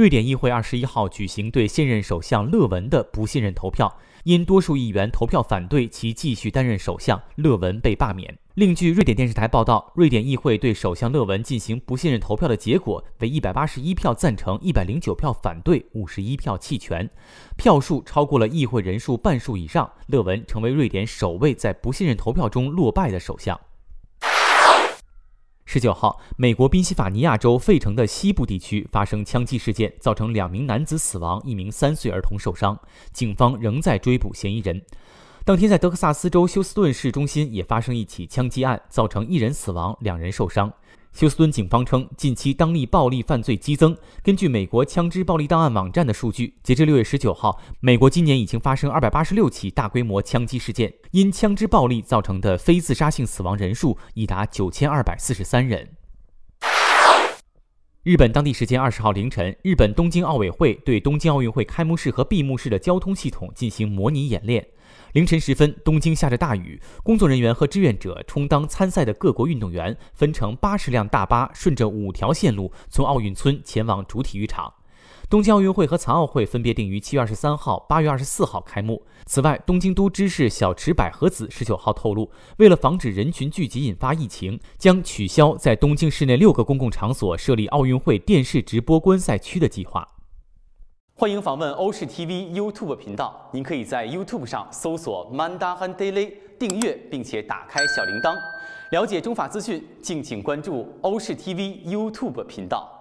瑞典议会二十一号举行对现任首相勒文的不信任投票，因多数议员投票反对其继续担任首相，勒文被罢免。另据瑞典电视台报道，瑞典议会对首相勒文进行不信任投票的结果为一百八十一票赞成，一百零九票反对，五十一票弃权，票数超过了议会人数半数以上，勒文成为瑞典首位在不信任投票中落败的首相。十九号，美国宾夕法尼亚州费城的西部地区发生枪击事件，造成两名男子死亡，一名三岁儿童受伤。警方仍在追捕嫌疑人。当天，在德克萨斯州休斯顿市中心也发生一起枪击案，造成一人死亡，两人受伤。休斯顿警方称，近期当地暴力犯罪激增。根据美国枪支暴力档案网站的数据，截至六月十九号，美国今年已经发生二百八十六起大规模枪击事件，因枪支暴力造成的非自杀性死亡人数已达九千二百四十三人。日本当地时间二十号凌晨，日本东京奥委会对东京奥运会开幕式和闭幕式的交通系统进行模拟演练。凌晨时分，东京下着大雨，工作人员和志愿者充当参赛的各国运动员，分成八十辆大巴，顺着五条线路从奥运村前往主体育场。东京奥运会和残奥会分别定于七月二十三号、八月二十四号开幕。此外，东京都知事小池百合子十九号透露，为了防止人群聚集引发疫情，将取消在东京市内六个公共场所设立奥运会电视直播观赛区的计划。欢迎访问欧视 TV YouTube 频道，您可以在 YouTube 上搜索 m a n d a h and Daily” 订阅，并且打开小铃铛，了解中法资讯。敬请关注欧视 TV YouTube 频道。